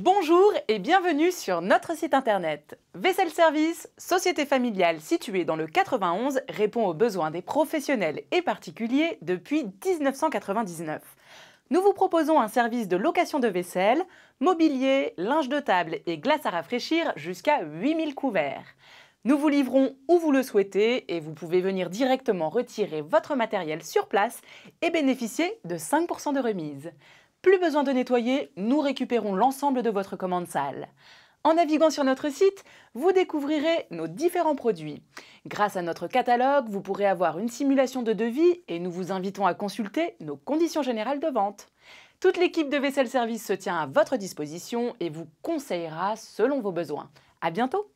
Bonjour et bienvenue sur notre site internet. Vaisselle Service, société familiale située dans le 91, répond aux besoins des professionnels et particuliers depuis 1999. Nous vous proposons un service de location de vaisselle, mobilier, linge de table et glace à rafraîchir jusqu'à 8000 couverts. Nous vous livrons où vous le souhaitez et vous pouvez venir directement retirer votre matériel sur place et bénéficier de 5% de remise. Plus besoin de nettoyer, nous récupérons l'ensemble de votre commande sale. En naviguant sur notre site, vous découvrirez nos différents produits. Grâce à notre catalogue, vous pourrez avoir une simulation de devis et nous vous invitons à consulter nos conditions générales de vente. Toute l'équipe de Vaisselle Service se tient à votre disposition et vous conseillera selon vos besoins. À bientôt!